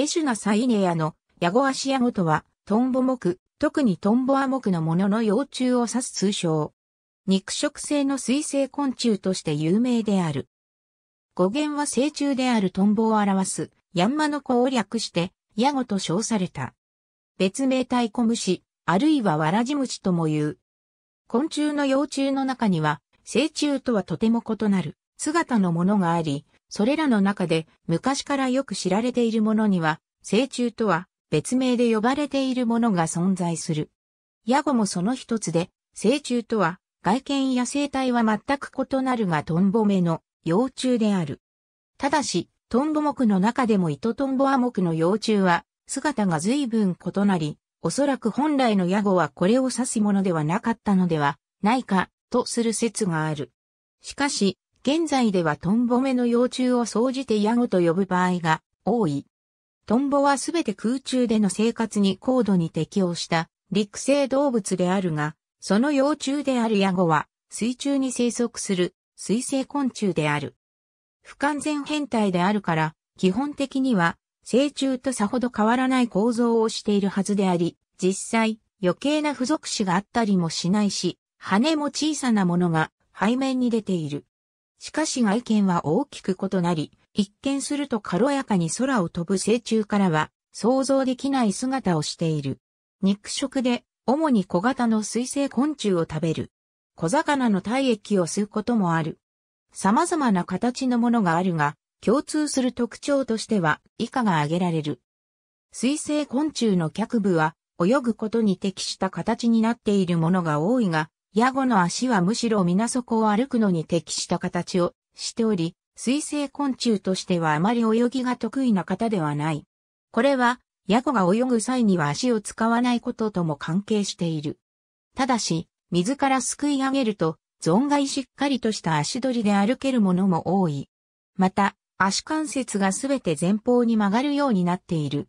エシュナサイネアのヤゴアシヤゴとは、トンボ目、特にトンボア目のものの幼虫を指す通称。肉食性の水生昆虫として有名である。語源は成虫であるトンボを表す、ヤンマの子を略して、ヤゴと称された。別名タイコムシ、あるいはワラジムシとも言う。昆虫の幼虫の中には、成虫とはとても異なる姿のものがあり、それらの中で昔からよく知られているものには、成虫とは別名で呼ばれているものが存在する。ヤゴもその一つで、成虫とは外見や生態は全く異なるがトンボ目の幼虫である。ただし、トンボ目の中でも糸トンボア目の幼虫は姿が随分異なり、おそらく本来のヤゴはこれを指すものではなかったのではないかとする説がある。しかし、現在ではトンボ目の幼虫を総じてヤゴと呼ぶ場合が多い。トンボはすべて空中での生活に高度に適応した陸生動物であるが、その幼虫であるヤゴは水中に生息する水生昆虫である。不完全変態であるから、基本的には成虫とさほど変わらない構造をしているはずであり、実際余計な付属詞があったりもしないし、羽も小さなものが背面に出ている。しかし外見は大きく異なり、一見すると軽やかに空を飛ぶ成虫からは想像できない姿をしている。肉食で主に小型の水生昆虫を食べる。小魚の体液を吸うこともある。様々な形のものがあるが、共通する特徴としては以下が挙げられる。水生昆虫の脚部は泳ぐことに適した形になっているものが多いが、ヤゴの足はむしろ水底を歩くのに適した形をしており、水生昆虫としてはあまり泳ぎが得意な方ではない。これは、ヤゴが泳ぐ際には足を使わないこととも関係している。ただし、水からすくい上げると、存外しっかりとした足取りで歩けるものも多い。また、足関節がすべて前方に曲がるようになっている。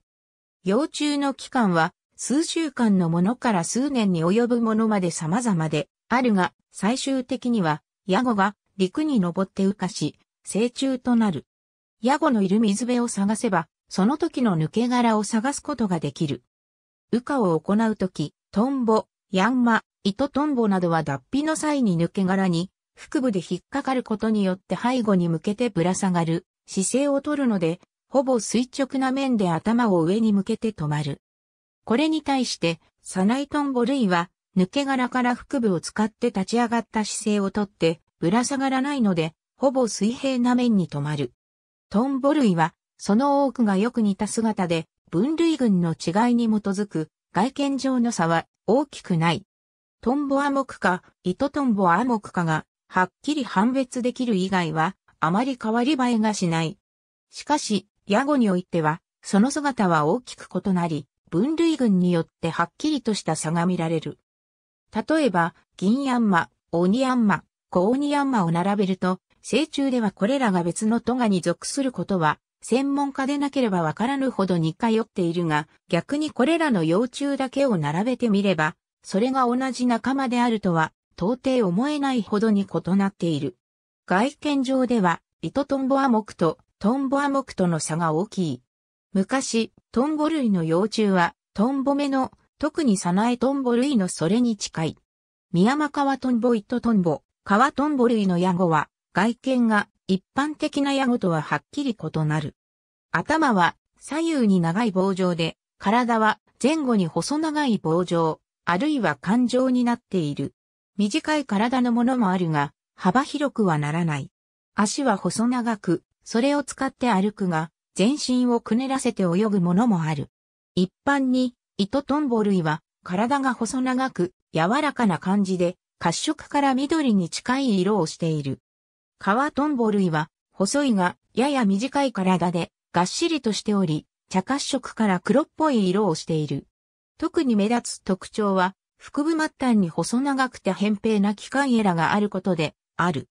幼虫の期間は数週間のものから数年に及ぶものまで様々であるが、最終的には、ヤゴが陸に登って羽化し、成虫となる。ヤゴのいる水辺を探せば、その時の抜け殻を探すことができる。羽化を行う時、トンボ、ヤンマ、糸トンボなどは脱皮の際に抜け殻に、腹部で引っかかることによって背後に向けてぶら下がる姿勢をとるので、ほぼ垂直な面で頭を上に向けて止まる。これに対して、サナイトンボ類は、抜け殻から腹部を使って立ち上がった姿勢をとって、ぶら下がらないので、ほぼ水平な面に止まる。トンボ類は、その多くがよく似た姿で、分類群の違いに基づく、外見上の差は大きくない。トンボアモクか、糸トンボアモクかが、はっきり判別できる以外は、あまり変わり映えがしない。しかし、ヤゴにおいては、その姿は大きく異なり、分類群によってはっきりとした差が見られる。例えば、銀マ、オニヤンマ、コオニヤンマを並べると、成虫ではこれらが別のトガに属することは、専門家でなければわからぬほど似通っているが、逆にこれらの幼虫だけを並べてみれば、それが同じ仲間であるとは、到底思えないほどに異なっている。外見上では、イトトンボア目とトンボア目との差が大きい。昔、トンボ類の幼虫は、トンボ目の、特にサナエトンボ類のそれに近い。ミヤマカワトンボイットトンボ、カワトンボ類のヤゴは、外見が一般的なヤゴとははっきり異なる。頭は左右に長い棒状で、体は前後に細長い棒状、あるいは環状になっている。短い体のものもあるが、幅広くはならない。足は細長く、それを使って歩くが、全身をくねらせて泳ぐものもある。一般に、糸トンボ類は、体が細長く、柔らかな感じで、褐色から緑に近い色をしている。川トンボ類は、細いが、やや短い体で、がっしりとしており、茶褐色から黒っぽい色をしている。特に目立つ特徴は、腹部末端に細長くて扁平な機関エラがあることで、ある。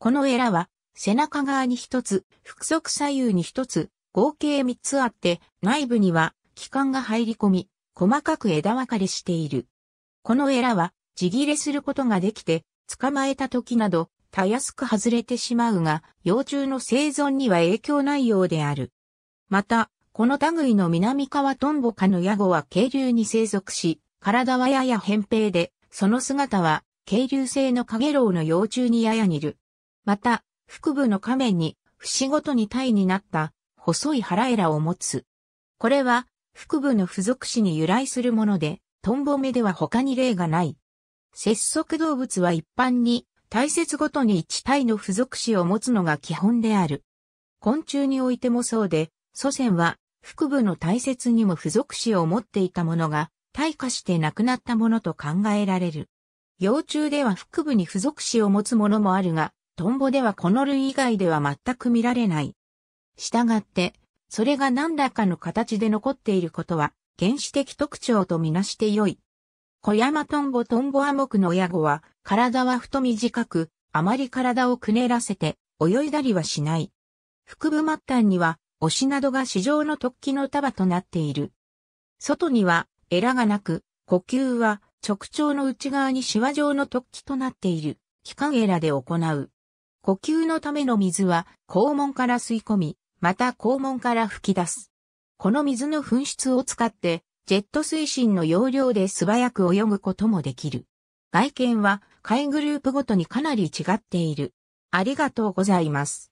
このエラは、背中側に一つ、腹側左右に一つ、合計3つあって、内部には気管が入り込み、細かく枝分かれしている。このエラは、地切れすることができて、捕まえた時など、たやすく外れてしまうが、幼虫の生存には影響ないようである。また、この類の南川トンボ科のヤゴは渓流に生息し、体はやや扁平で、その姿は、渓流性のカゲロウの幼虫にやや似る。また、腹部の仮面に、節ごとに体になった細い腹エラを持つ。これは、腹部の付属子に由来するもので、トンボ目では他に例がない。節足動物は一般に、大切ごとに1体の付属子を持つのが基本である。昆虫においてもそうで、祖先は、腹部の大切にも付属子を持っていたものが、退化して亡くなったものと考えられる。幼虫では腹部に付属子を持つものもあるが、トンボではこの類以外では全く見られない。従って、それが何らかの形で残っていることは、原始的特徴とみなしてよい。小山トンボトンボアモクの親子は、体は太短く、あまり体をくねらせて、泳いだりはしない。腹部末端には、推しなどが市場の突起の束となっている。外には、エラがなく、呼吸は、直腸の内側にシワ状の突起となっている、気管エラで行う。呼吸のための水は、肛門から吸い込み、また肛門から噴き出す。この水の噴出を使って、ジェット推進の容量で素早く泳ぐこともできる。外見は、海グループごとにかなり違っている。ありがとうございます。